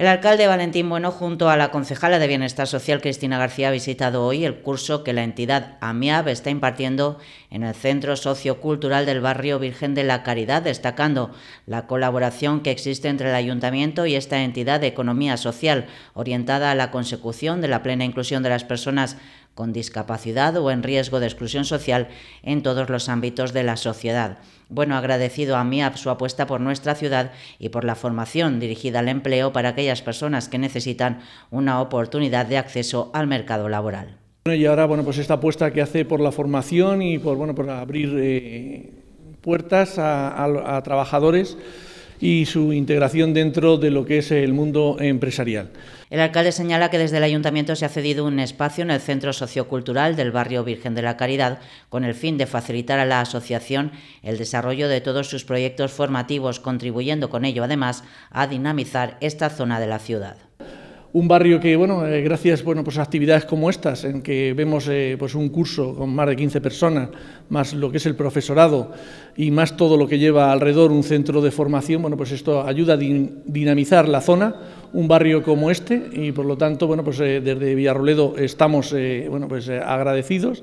El alcalde Valentín Bueno junto a la concejala de Bienestar Social Cristina García ha visitado hoy el curso que la entidad AMIAB está impartiendo en el Centro Sociocultural del Barrio Virgen de la Caridad, destacando la colaboración que existe entre el ayuntamiento y esta entidad de economía social orientada a la consecución de la plena inclusión de las personas con discapacidad o en riesgo de exclusión social en todos los ámbitos de la sociedad. Bueno, agradecido a MIAP su apuesta por nuestra ciudad y por la formación dirigida al empleo para aquellas personas que necesitan una oportunidad de acceso al mercado laboral. Bueno, y ahora, bueno, pues esta apuesta que hace por la formación y por, bueno, por abrir eh, puertas a trabajadores y su integración dentro de lo que es el mundo empresarial. El alcalde señala que desde el ayuntamiento se ha cedido un espacio en el centro sociocultural del barrio Virgen de la Caridad con el fin de facilitar a la asociación el desarrollo de todos sus proyectos formativos, contribuyendo con ello además a dinamizar esta zona de la ciudad un barrio que, bueno, eh, gracias bueno, pues, a actividades como estas, en que vemos eh, pues, un curso con más de 15 personas, más lo que es el profesorado y más todo lo que lleva alrededor un centro de formación, bueno, pues esto ayuda a dinamizar la zona, un barrio como este, y por lo tanto, bueno, pues eh, desde Villarroledo estamos bueno, pues, agradecidos.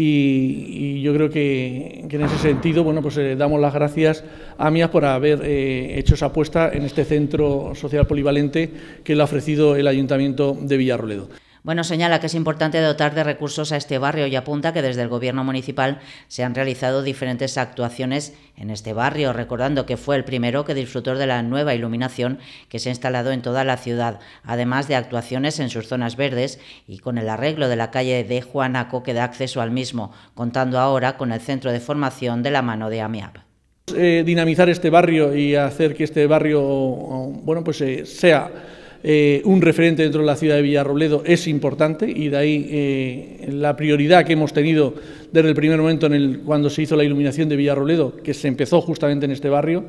Y, yo creo que, en ese sentido, bueno, pues le eh, damos las gracias a Mias por haber eh, hecho esa apuesta en este centro social polivalente que le ha ofrecido el Ayuntamiento de Villarroledo. Bueno, señala que es importante dotar de recursos a este barrio y apunta que desde el gobierno municipal se han realizado diferentes actuaciones en este barrio, recordando que fue el primero que disfrutó de la nueva iluminación que se ha instalado en toda la ciudad, además de actuaciones en sus zonas verdes y con el arreglo de la calle de Juanaco que da acceso al mismo, contando ahora con el centro de formación de la mano de AMIAP. Eh, dinamizar este barrio y hacer que este barrio bueno, pues, eh, sea eh, un referente dentro de la ciudad de Villarrobledo es importante y de ahí eh, la prioridad que hemos tenido desde el primer momento en el, cuando se hizo la iluminación de Villarrobledo, que se empezó justamente en este barrio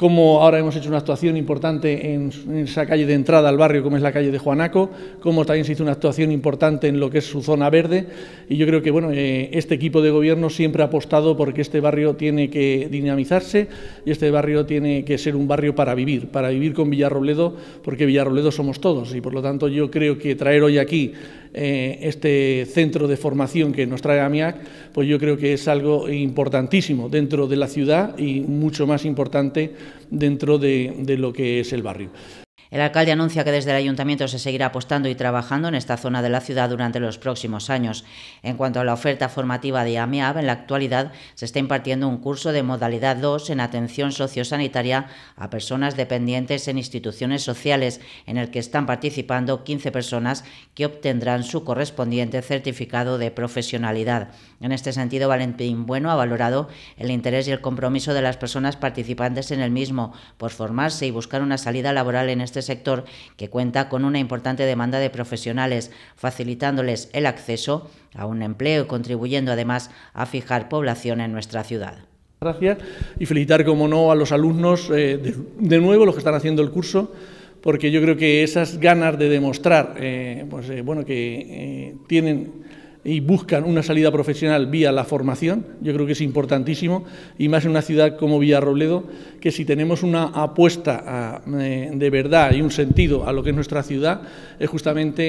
como ahora hemos hecho una actuación importante en, esa calle de entrada al barrio, como es la calle de Juanaco, como también se hizo una actuación importante en lo que es su zona verde. Y yo creo que bueno, eh, este equipo de gobierno siempre ha apostado porque este barrio tiene que dinamizarse y este barrio tiene que ser un barrio para vivir, para vivir con Villarrobledo, porque Villarrobledo somos todos. Y por lo tanto yo creo que traer hoy aquí eh, este centro de formación que nos trae AMIAC, pues yo creo que es algo importantísimo dentro de la ciudad y mucho más importante dentro de lo que es el barrio. El alcalde anuncia que desde el ayuntamiento se seguirá apostando y trabajando en esta zona de la ciudad durante los próximos años. En cuanto a la oferta formativa de AMIAB, en la actualidad se está impartiendo un curso de modalidad 2 en atención sociosanitaria a personas dependientes en instituciones sociales, en el que están participando 15 personas que obtendrán su correspondiente certificado de profesionalidad. En este sentido, Valentín Bueno ha valorado el interés y el compromiso de las personas participantes en el mismo por formarse y buscar una salida laboral en este este sector que cuenta con una importante demanda de profesionales, facilitándoles el acceso a un empleo y contribuyendo además a fijar población en nuestra ciudad. Gracias y felicitar, como no, a los alumnos, eh, de, nuevo, los que están haciendo el curso porque yo creo que esas ganas de demostrar eh, pues, eh, bueno, que tienen y buscan una salida profesional vía la formación, yo creo que es importantísimo, y más en una ciudad como Villarrobledo, que si tenemos una apuesta eh, de verdad y un sentido a lo que es nuestra ciudad, es justamente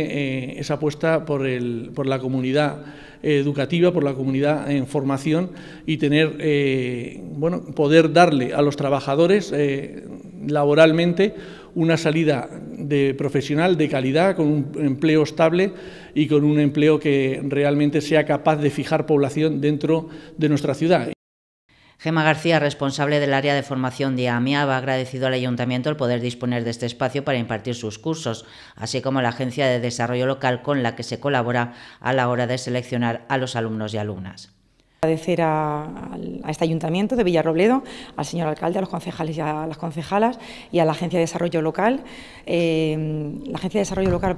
eh, esa apuesta por, el, por la comunidad educativa, por la comunidad en formación y tener, eh, bueno, poder darle a los trabajadores laboralmente una salida de profesional de calidad, con un empleo estable y con un empleo que realmente sea capaz de fijar población dentro de nuestra ciudad. Gemma García, responsable del área de formación de AMIABA, ha agradecido al Ayuntamiento el poder disponer de este espacio para impartir sus cursos, así como la Agencia de Desarrollo Local con la que se colabora a la hora de seleccionar a los alumnos y alumnas. Agradecer a, este ayuntamiento de Villarrobledo, al señor alcalde, a los concejales y a las concejalas y a la Agencia de Desarrollo Local. Eh, la Agencia de Desarrollo Local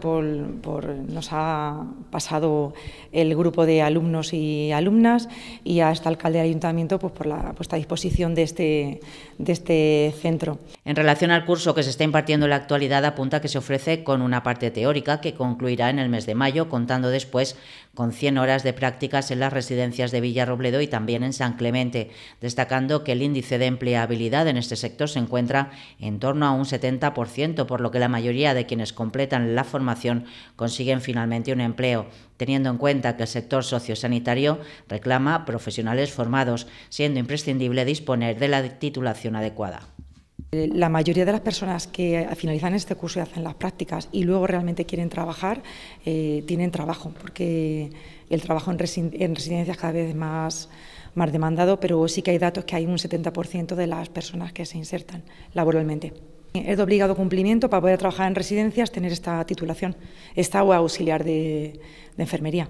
nos ha pasado el grupo de alumnos y alumnas y a este alcalde del ayuntamiento pues, por la puesta a disposición de este, de este centro. En relación al curso que se está impartiendo en la actualidad, apunta que se ofrece con una parte teórica que concluirá en el mes de mayo, contando después con 100 horas de prácticas en las residencias de Villarrobledo y también en San Clemente, destacando que el índice de empleabilidad en este sector se encuentra en torno a un 70%, por lo que la mayoría de quienes completan la formación consiguen finalmente un empleo, teniendo en cuenta que el sector sociosanitario reclama profesionales formados, siendo imprescindible disponer de la titulación adecuada. La mayoría de las personas que finalizan este curso y hacen las prácticas y luego realmente quieren trabajar, eh, tienen trabajo, porque el trabajo en, residencias cada vez más, más demandado, pero sí que hay datos que hay un 70% de las personas que se insertan laboralmente. Es de obligado cumplimiento para poder trabajar en residencias tener esta titulación, esta auxiliar de, enfermería.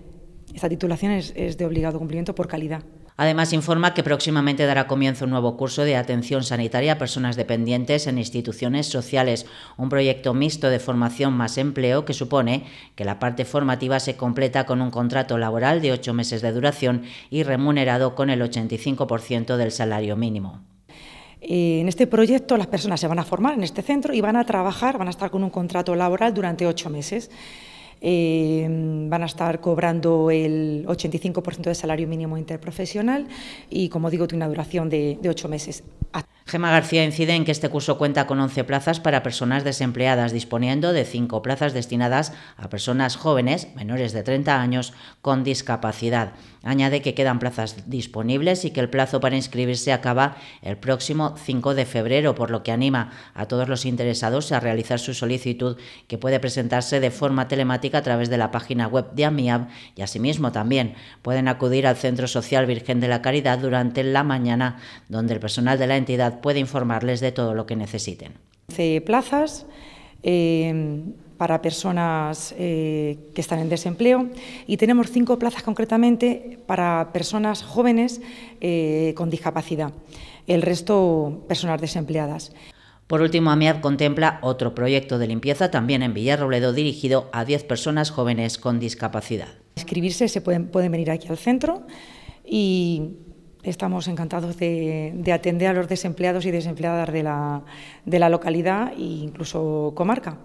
Esta titulación es de obligado cumplimiento por calidad. Además, informa que próximamente dará comienzo un nuevo curso de atención sanitaria a personas dependientes en instituciones sociales, un proyecto mixto de formación más empleo que supone que la parte formativa se completa con un contrato laboral de ocho meses de duración y remunerado con el 85% del salario mínimo. Eh, en este proyecto las personas se van a formar en este centro y van a trabajar, van a estar con un contrato laboral durante ocho meses. Em, van a estar cobrando el 85% de salario mínimo interprofesional y, como digo, tiene una duración de ocho meses. Gema García incide en que este curso cuenta con 11 plazas para personas desempleadas, disponiendo de 5 plazas destinadas a personas jóvenes, menores de 30 años, con discapacidad. Añade que quedan plazas disponibles y que el plazo para inscribirse acaba el próximo 5 de febrero, por lo que anima a todos los interesados a realizar su solicitud, que puede presentarse de forma telemática a través de la página web de AMIAB y asimismo también pueden acudir al Centro Social Virgen de la Caridad durante la mañana, donde el personal de la entidad puede informarles de todo lo que necesiten. Hace plazas eh, para personas eh, que están en desempleo y tenemos cinco plazas concretamente para personas jóvenes eh, con discapacidad, el resto personas desempleadas. Por último, AMIAD contempla otro proyecto de limpieza también en Villarrobledo dirigido a 10 personas jóvenes con discapacidad. Escribirse se pueden, pueden venir aquí al centro y Estamos encantados de, atender a los desempleados y desempleadas de la, de la localidad e incluso comarca.